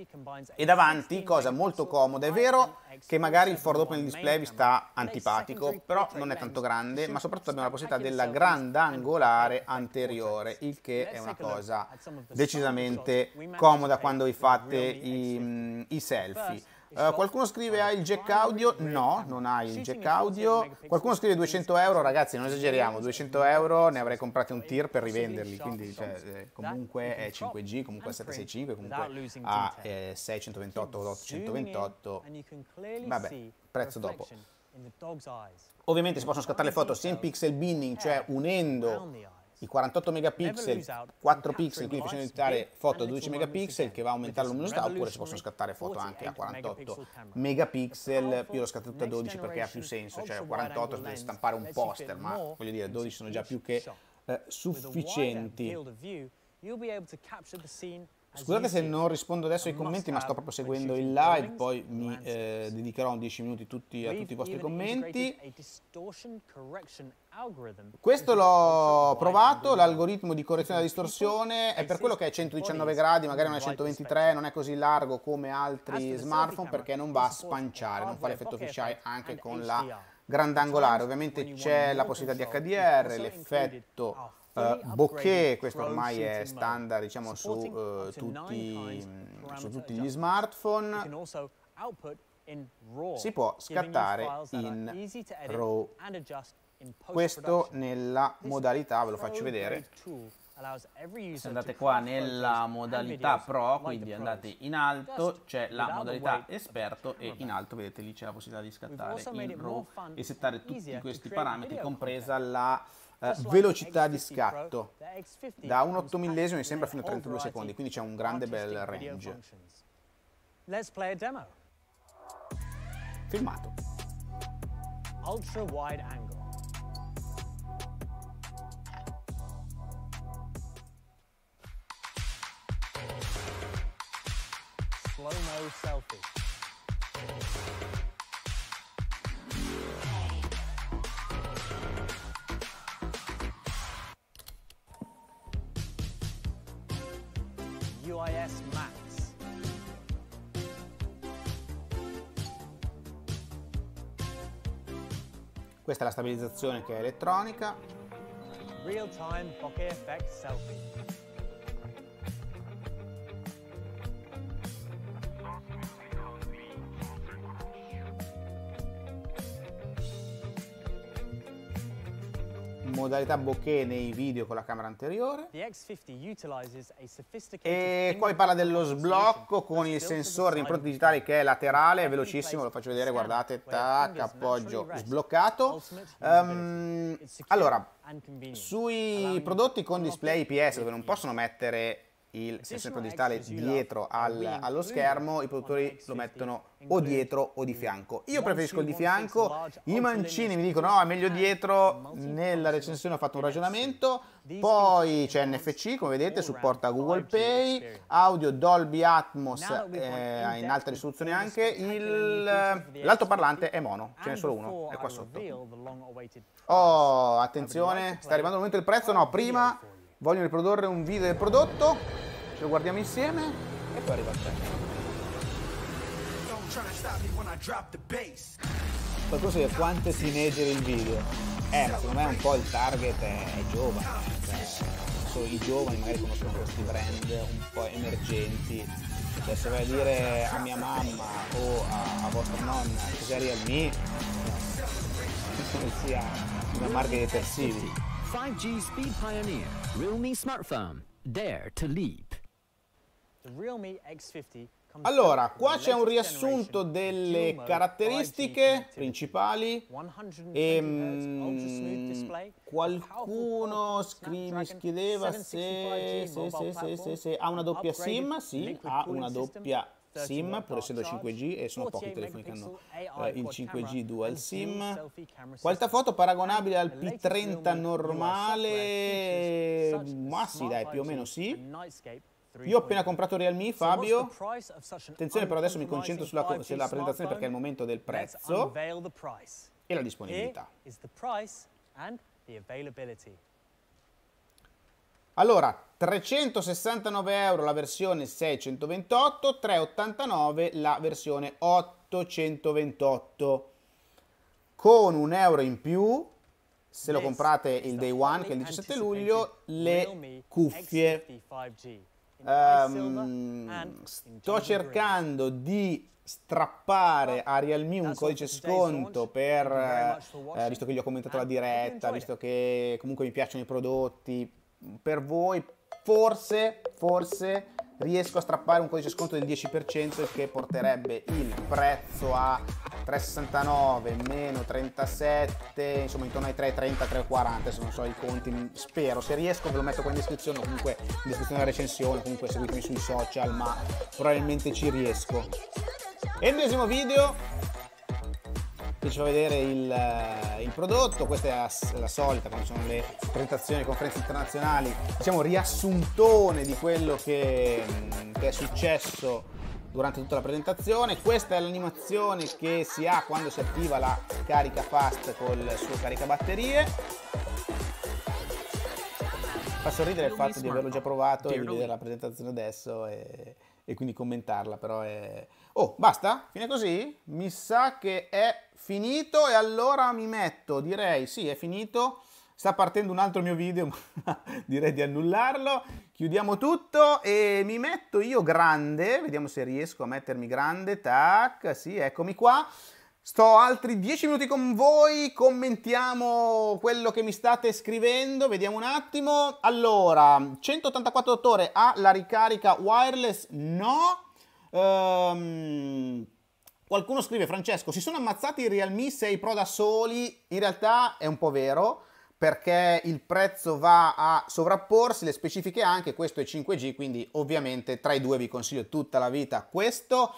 e davanti, cosa molto comoda, è vero che magari il Ford Open Display vi sta antipatico, però non è tanto grande, ma soprattutto abbiamo la possibilità della grandangolare anteriore, il che è una cosa decisamente comoda quando vi fate i, mm, i selfie. Uh, qualcuno scrive ha il jack audio? No, non ha il jack audio. Qualcuno scrive 200 euro, ragazzi, non esageriamo, 200 euro ne avrei comprati un tir per rivenderli, quindi cioè, eh, comunque è 5G, comunque è 765, comunque ha eh, 628 828, vabbè, prezzo dopo. Ovviamente si possono scattare le foto sia in pixel binning, cioè unendo i 48 megapixel, 4 pixel, qui facendo diventare foto a 12 megapixel che va a aumentare la luminosità oppure si possono scattare foto anche a 48 megapixel, io l'ho scattata a 12 perché ha più senso, cioè a 48 per stampare un poster, ma voglio dire 12 sono già più che eh, sufficienti. Scusate se non rispondo adesso ai commenti, ma sto proprio seguendo il live, poi mi eh, dedicherò 10 minuti tutti, a tutti i vostri commenti. Questo l'ho provato, l'algoritmo di correzione della distorsione è per quello che è 119 gradi, magari non è 123, non è così largo come altri smartphone perché non va a spanciare, non fa l'effetto fisheye anche con la grandangolare. Ovviamente c'è la possibilità di HDR, l'effetto eh, uh, bokeh, questo ormai è standard diciamo, su, uh, tutti, su tutti gli smartphone, si può scattare in RAW. Questo nella modalità, ve lo faccio vedere, se andate qua nella modalità pro, quindi andate in alto, c'è la modalità esperto e in alto vedete lì c'è la possibilità di scattare in RAW e settare tutti questi parametri, compresa la eh, velocità di scatto, da un 8 millesimo mi sembra fino a 32 secondi, quindi c'è un grande bel range. Let's play a demo. Filmato. Ultra wide angle. Slow-mo selfie. Questa è la stabilizzazione che è elettronica. Real time bokeh effect selfie. modalità bokeh nei video con la camera anteriore. E poi parla dello sblocco con il sensore di impronte digitali che è laterale, è velocissimo, lo faccio vedere, guardate, tac, appoggio sbloccato. Um, allora, sui prodotti con display IPS dove non possono mettere il sensore digitale dietro ah, al, allo schermo, i produttori lo mettono o dietro o di fianco. Io preferisco il di fianco, i mancini mi dicono no, è meglio eh, dietro, nella recensione ho fatto un ragionamento, poi c'è NFC, come vedete, supporta Google Pay, audio Dolby Atmos eh, in alta risoluzione anche, il, l'altoparlante è mono, ce n'è solo uno, è qua sotto. Oh, attenzione, sta arrivando il momento del prezzo, oh, no, prima vogliono riprodurre un video del prodotto, ce lo guardiamo insieme e poi arriva il tempo. Qualcosa che quanto è teenager il video? Eh, ma secondo me un po' il target è, è giovane, cioè, solo i giovani magari conoscono questi brand un po' emergenti, cioè se vai a dire a mia mamma o a, a vostra nonna cos'è Realme, non sia una marca di detersivi. 5G speed pioneer, Realme smartphone. Dare to leap. Allora, qua c'è un riassunto delle caratteristiche principali e mh, ehm, qualcuno scri- mi chiedeva se, se, se, se ha una doppia SIM, sì, ha una doppia SIM, pur essendo 5G e sono pochi i telefoni che hanno eh, il 5G Dual SIM. Questa foto paragonabile al P30 normale, ma sì dai, più o meno sì. Oh. Io ho appena comprato Realme, Fabio. Attenzione però adesso mi concentro sulla, sulla presentazione perché è il momento del prezzo e la disponibilità. Allora, 369 euro la versione 628, 389 la versione 828. Con un euro in più, se lo comprate il day one, che è il 17 luglio, le cuffie. Um, sto cercando di strappare a Realme un codice sconto per, eh, visto che gli ho commentato la diretta, visto che comunque mi piacciono i prodotti, per voi forse, forse riesco a strappare un codice sconto del 10% che porterebbe il prezzo a 3,69 meno 37 insomma intorno ai 3,30 3,40 se non so i conti mm, spero se riesco ve lo metto qua in descrizione comunque in descrizione della recensione comunque seguitemi sui social ma probabilmente ci riesco ennesimo video vi faccio vedere il, eh, il, prodotto, questa è la, la solita, quando sono le presentazioni, le conferenze internazionali, diciamo riassuntone di quello che, mm, che è successo durante tutta la presentazione. Questa è l'animazione che si ha quando si attiva la carica fast col suo caricabatterie. Fa sorridere il fatto di averlo già provato e di vedere la presentazione adesso e, e quindi commentarla, però è, Oh, basta? Fine così? Mi sa che è finito e allora mi metto, direi, sì, è finito. Sta partendo un altro mio video, ma direi di annullarlo. Chiudiamo tutto e mi metto io grande, vediamo se riesco a mettermi grande. Tac, sì, eccomi qua. Sto altri 10 minuti con voi, commentiamo quello che mi state scrivendo, vediamo un attimo. Allora, 184 ore ha la ricarica wireless? No. Um, qualcuno scrive, Francesco, si sono ammazzati i Realme 6 Pro da soli? In realtà è un po' vero, perché il prezzo va a sovrapporsi, le specifiche anche, questo è 5G, quindi ovviamente tra i due vi consiglio tutta la vita questo.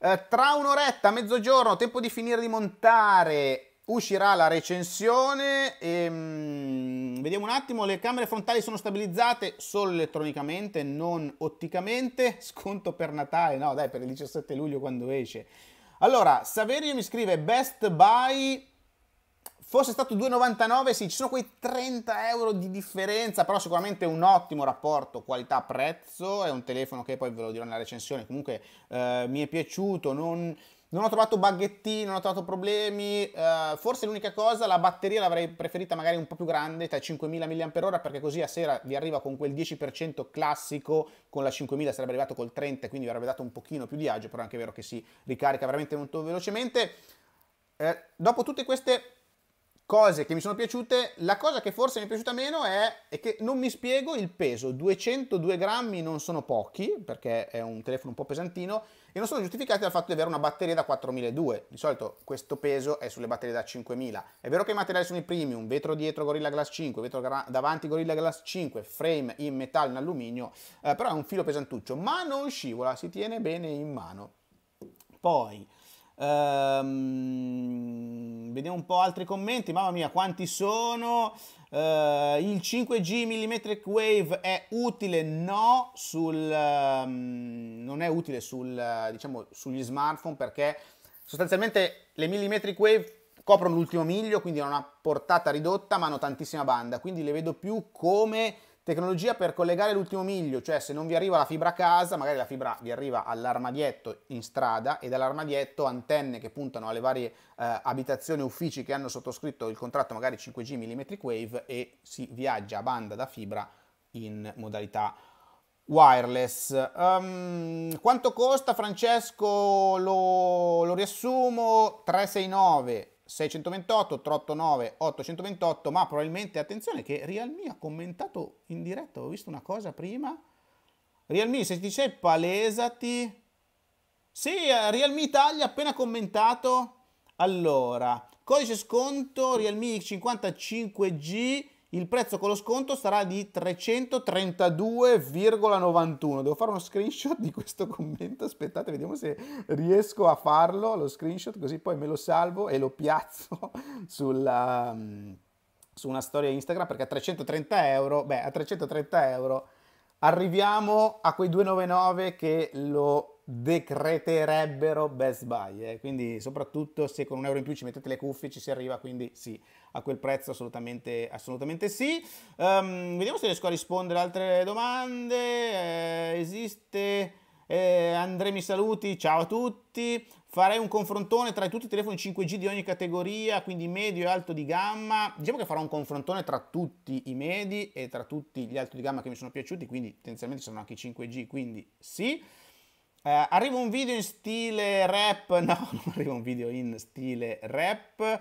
Eh, tra un'oretta, mezzogiorno, tempo di finire di montare uscirà la recensione e, mm, vediamo un attimo le camere frontali sono stabilizzate solo elettronicamente non otticamente sconto per Natale no dai per il 17 luglio quando esce allora Saverio mi scrive best buy fosse stato 2,99 sì ci sono quei 30 euro di differenza però sicuramente un ottimo rapporto qualità prezzo è un telefono che poi ve lo dirò nella recensione comunque eh, mi è piaciuto non non ho trovato baghettini, non ho trovato problemi, eh, forse l'unica cosa, la batteria l'avrei preferita magari un po' più grande, tra 5000 mAh, perché così a sera vi arriva con quel 10% classico, con la 5000 sarebbe arrivato col 30, quindi vi avrebbe dato un pochino più di agio, però è anche vero che si ricarica veramente molto velocemente. Eh, dopo tutte queste cose che mi sono piaciute, la cosa che forse mi è piaciuta meno è, è, che non mi spiego il peso, 202 grammi non sono pochi, perché è un telefono un po' pesantino, e non sono giustificati dal fatto di avere una batteria da 4200, di solito questo peso è sulle batterie da 5000, è vero che i materiali sono i premium, vetro dietro Gorilla Glass 5, vetro davanti Gorilla Glass 5, frame in metallo, in alluminio, eh, però è un filo pesantuccio, ma non scivola, si tiene bene in mano. Poi... Ehm, vediamo un po' altri commenti, mamma mia quanti sono. Ehm, il 5G millimetric wave è utile? No, sul, um, non è utile sul, diciamo, sugli smartphone perché sostanzialmente le millimetric wave coprono l'ultimo miglio, quindi hanno una portata ridotta ma hanno tantissima banda, quindi le vedo più come Tecnologia per collegare l'ultimo miglio, cioè se non vi arriva la fibra a casa, magari la fibra vi arriva all'armadietto in strada e dall'armadietto antenne che puntano alle varie eh, abitazioni uffici che hanno sottoscritto il contratto magari 5G millimetric wave e si viaggia a banda da fibra in modalità wireless. Um, quanto costa Francesco? Lo, lo riassumo, 369 628, 889, 828, ma probabilmente, attenzione, che Realme ha commentato in diretta, ho visto una cosa prima. Realme, se ti dice palesati... Sì, Realme Italia ha appena commentato. Allora, codice sconto Realme 55G il prezzo con lo sconto sarà di 332,91. Devo fare uno screenshot di questo commento. Aspettate, vediamo se riesco a farlo. Lo screenshot, così poi me lo salvo e lo piazzo sulla, su una storia Instagram. Perché a 330 euro, beh, a 330 euro arriviamo a quei 2,99 che lo decreterebbero Best Buy, eh? quindi soprattutto se con un euro in più ci mettete le cuffie ci si arriva, quindi sì, a quel prezzo assolutamente, assolutamente sì. Um, vediamo se riesco a rispondere ad altre domande, eh, esiste... Eh, Andrea mi saluti, ciao a tutti. Farei un confrontone tra tutti i telefoni 5G di ogni categoria, quindi medio e alto di gamma. Diciamo che farò un confrontone tra tutti i medi e tra tutti gli alto di gamma che mi sono piaciuti, quindi tendenzialmente sono anche i 5G, quindi sì. Uh, arriva un video in stile rap, no, non arriva un video in stile rap.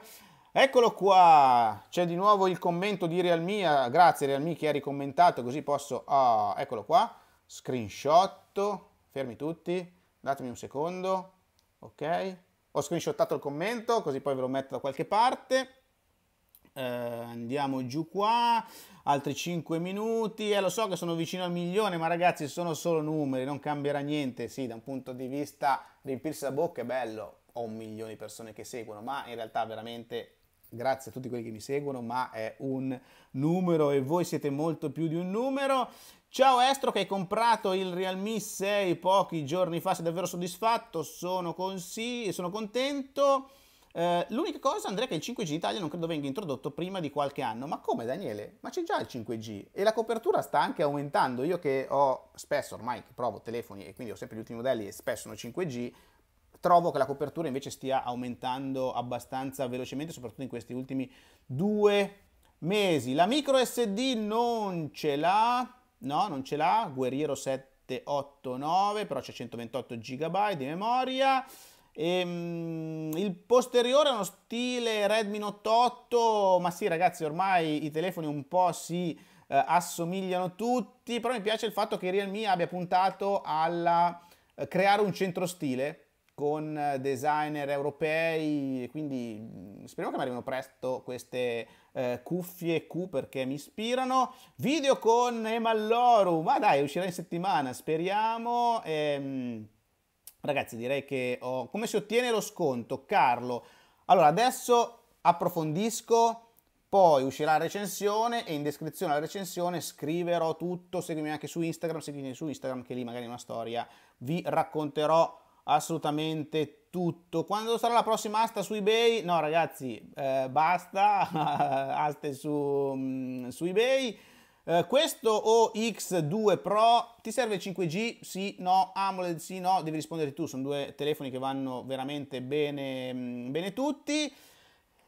Eccolo qua, c'è di nuovo il commento di Realmia, grazie Realmia che ha ricommentato così posso... Oh, eccolo qua, screenshot, fermi tutti, datemi un secondo, ok. Ho screenshottato il commento così poi ve lo metto da qualche parte eh, andiamo giù qua, altri 5 minuti, e eh, lo so che sono vicino al milione, ma ragazzi sono solo numeri, non cambierà niente, sì, da un punto di vista riempirsi la bocca è bello, ho un milione di persone che seguono, ma in realtà veramente grazie a tutti quelli che mi seguono, ma è un numero e voi siete molto più di un numero. Ciao Estro che hai comprato il Realme 6 pochi giorni fa, sei davvero soddisfatto, sono, con sì, sono contento. Eh, l'unica cosa, Andrea, è che il 5G in Italia non credo venga introdotto prima di qualche anno. Ma come, Daniele? Ma c'è già il 5G e la copertura sta anche aumentando. Io che ho spesso ormai che provo telefoni e quindi ho sempre gli ultimi modelli e spesso sono 5G, trovo che la copertura invece stia aumentando abbastanza velocemente, soprattutto in questi ultimi due mesi. La micro SD non ce l'ha, no, non ce l'ha, Guerriero 789, però c'è 128 GB di memoria. Ehm, il posteriore è uno stile Redmi Note 8, ma sì ragazzi ormai i telefoni un po' si eh, assomigliano tutti, però mi piace il fatto che Realme abbia puntato a eh, creare un centro stile con eh, designer europei, quindi mm, speriamo che mi arrivino presto queste eh, cuffie Q perché mi ispirano. Video con Emalloru, ma ah, dai uscirà in settimana, speriamo. Ehm, Ragazzi direi che ho... come si ottiene lo sconto? Carlo, allora adesso approfondisco, poi uscirà la recensione e in descrizione alla recensione scriverò tutto, seguimi anche su Instagram, seguimi su Instagram che lì magari una storia, vi racconterò assolutamente tutto. Quando sarà la prossima asta su eBay? No ragazzi, eh, basta, aste su, mm, su eBay eh, questo OX2 Pro ti serve il 5G? Sì, no, AMOLED? Sì, no, devi rispondere tu, sono due telefoni che vanno veramente bene, mm, bene tutti.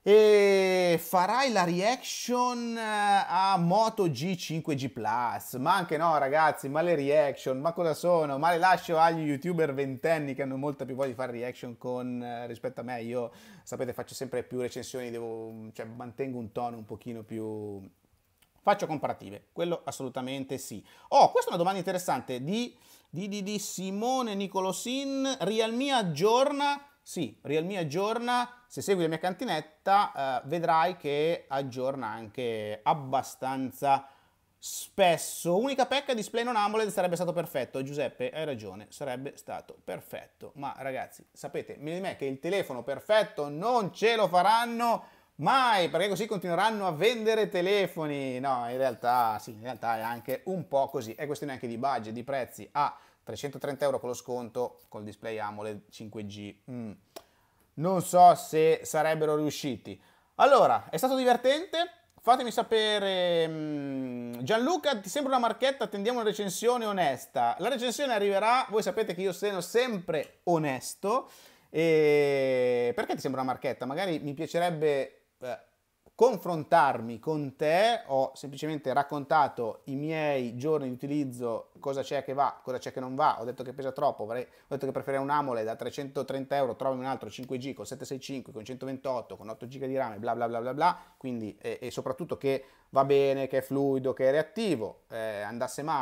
E farai la reaction eh, a Moto G5G Plus. Ma anche no, ragazzi, ma le reaction, ma cosa sono? Ma le lascio agli youtuber ventenni che hanno molta più voglia di fare reaction con, eh, rispetto a me. Io, sapete, faccio sempre più recensioni, devo, cioè, mantengo un tono un pochino più Faccio comparative, quello assolutamente sì. Oh, questa è una domanda interessante di, di, di, di Simone Nicolosin. Realme aggiorna? Sì, Realme aggiorna. Se segui la mia cantinetta eh, vedrai che aggiorna anche abbastanza spesso. Unica pecca, display non AMOLED sarebbe stato perfetto. Giuseppe, hai ragione, sarebbe stato perfetto. Ma ragazzi, sapete, meglio di me che il telefono perfetto non ce lo faranno mai, perché così continueranno a vendere telefoni. No, in realtà sì, in realtà è anche un po' così. È questione anche di budget, di prezzi. A ah, 330 euro con lo sconto, col display AMOLED 5G. Mm. Non so se sarebbero riusciti. Allora, è stato divertente. Fatemi sapere, mm, Gianluca, ti sembra una marchetta? Attendiamo una recensione onesta. La recensione arriverà, voi sapete che io sono sempre onesto. E perché ti sembra una marchetta? Magari mi piacerebbe eh, confrontarmi con te, ho semplicemente raccontato i miei giorni di utilizzo, cosa c'è che va, cosa c'è che non va, ho detto che pesa troppo, avrei, ho detto che preferirei un AMOLED da 330 euro, trovi un altro 5G con 765, con 128, con 8 GB di RAM, bla bla bla bla bla, quindi e, e soprattutto che va bene, che è fluido, che è reattivo, eh, andasse male.